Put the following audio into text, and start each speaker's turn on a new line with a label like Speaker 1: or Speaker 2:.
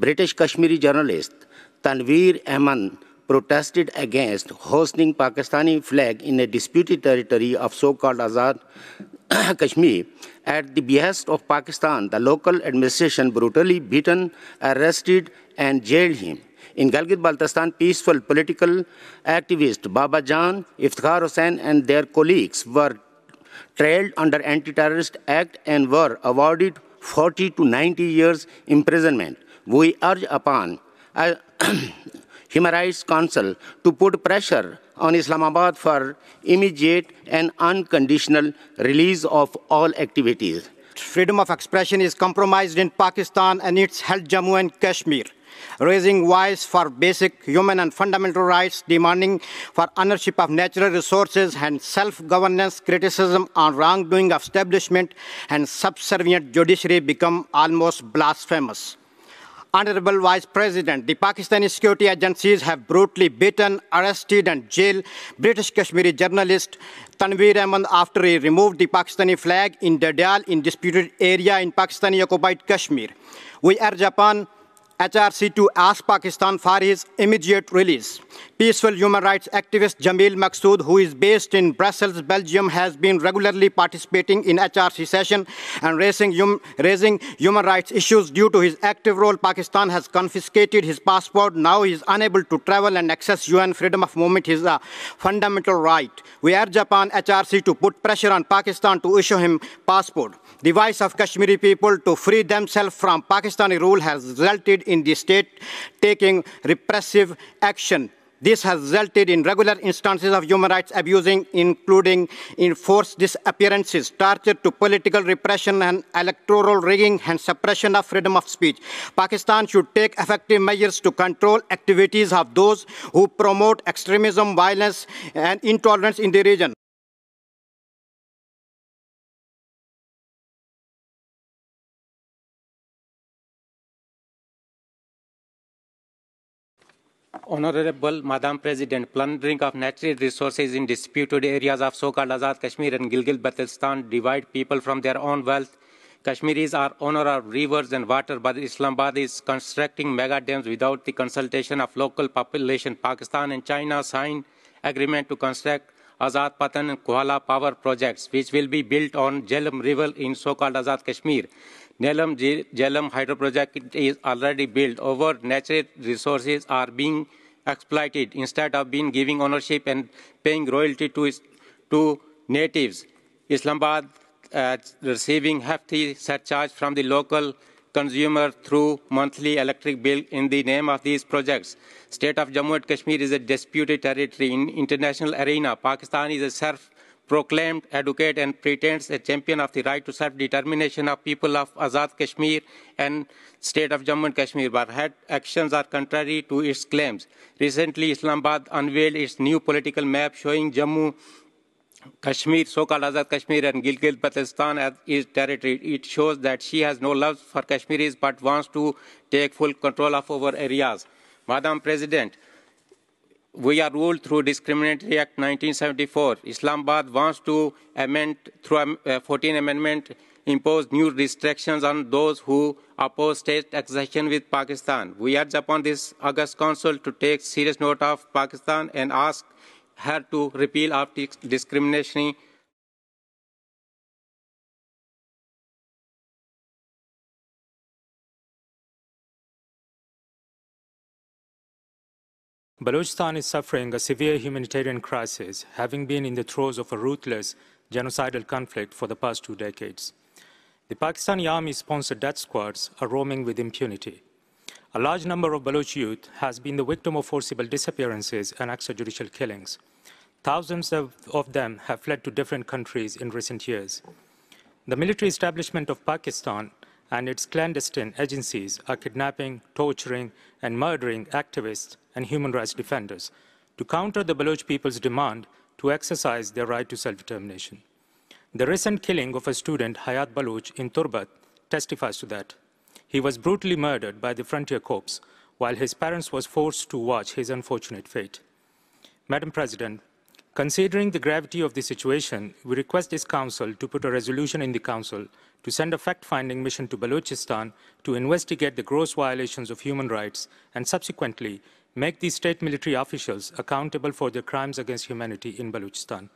Speaker 1: British Kashmiri journalist Tanveer
Speaker 2: Ahman protested against hosting Pakistani flag in a disputed territory of so-called Azad Kashmir. At the behest of Pakistan, the local administration brutally beaten, arrested, and jailed him. In Gilgit-Baltistan, peaceful political activist Baba Jan, Iftikhar Hussain, and their colleagues were tried under Anti-Terrorist Act and were awarded 40 to 90 years imprisonment. We urge upon a Human Rights Council to put pressure on Islamabad for immediate and unconditional release of all activities.
Speaker 3: Freedom of expression is compromised in Pakistan and it's held Jammu and Kashmir. Raising voice for basic human and fundamental rights, demanding for ownership of natural resources and self-governance, criticism on wrongdoing of establishment and subservient judiciary become almost blasphemous. Honorable Vice President, the Pakistani security agencies have brutally beaten, arrested, and jailed British Kashmiri journalist Tanveer Ahmed after he removed the Pakistani flag in Dadial in disputed area in Pakistani occupied Kashmir. We urge Japan. HRC to ask Pakistan for his immediate release peaceful human rights activist Jamil Maksud, who is based in Brussels, Belgium, has been regularly participating in HRC session and raising, hum raising human rights issues. Due to his active role, Pakistan has confiscated his passport. Now he is unable to travel and access UN freedom of movement is a fundamental right. We urge upon HRC to put pressure on Pakistan to issue him passport. The voice of Kashmiri people to free themselves from Pakistani rule has resulted in the state taking repressive action. This has resulted in regular instances of human rights abusing, including enforced disappearances, torture to political repression and electoral rigging and suppression of freedom of speech. Pakistan should take effective measures to control activities of
Speaker 1: those who promote extremism, violence, and intolerance in the region.
Speaker 4: Honorable Madam President, plundering of natural resources in disputed areas of so-called Azad Kashmir and Gilgit-Baltistan divide people from their own wealth. Kashmiris are owner of rivers and water, but Islamabad is constructing mega dams without the consultation of local population. Pakistan and China signed agreement to construct Azad Patan and Kuala power projects, which will be built on Jhelum River in so-called Azad Kashmir. Nelam Jhelum hydro project is already built. Over natural resources are being exploited instead of being giving ownership and paying royalty to, to natives. Islamabad uh, receiving hefty surcharge from the local consumer through monthly electric bill in the name of these projects. State of Jammu and Kashmir is a disputed territory in international arena. Pakistan is a self proclaimed, advocate, and pretends a champion of the right to self-determination of people of Azad Kashmir and state of Jammu and Kashmir, but her actions are contrary to its claims. Recently, Islamabad unveiled its new political map showing Jammu Kashmir, so-called Azad Kashmir and Gilgit Baltistan as its territory. It shows that she has no love for Kashmiris but wants to take full control of our areas. Madam President, we are ruled through Discriminatory Act 1974. Islamabad wants to amend through a uh, 14 amendment impose new restrictions on those who oppose state accession with Pakistan. We urge upon this August Council to take serious note of Pakistan and ask her to repeal our discriminatory
Speaker 1: Balochistan is suffering a severe humanitarian crisis, having been in the throes of a ruthless genocidal conflict for the past two decades. The Pakistani army-sponsored death squads are roaming with impunity. A large number of Baloch youth has been the victim of forcible disappearances and extrajudicial killings. Thousands of, of them have fled to different countries in recent years. The military establishment of Pakistan and its clandestine agencies are kidnapping, torturing, and murdering activists and human rights defenders to counter the Baloch people's demand to exercise their right to self-determination. The recent killing of a student, Hayat Baloch, in Turbat testifies to that. He was brutally murdered by the Frontier Corps, while his parents was forced to watch his unfortunate fate. Madam President, Considering the gravity of the situation, we request this Council to put a resolution in the Council to send a fact-finding mission to Balochistan to investigate the gross violations of human rights and subsequently make these state military officials accountable for their crimes against humanity in Balochistan.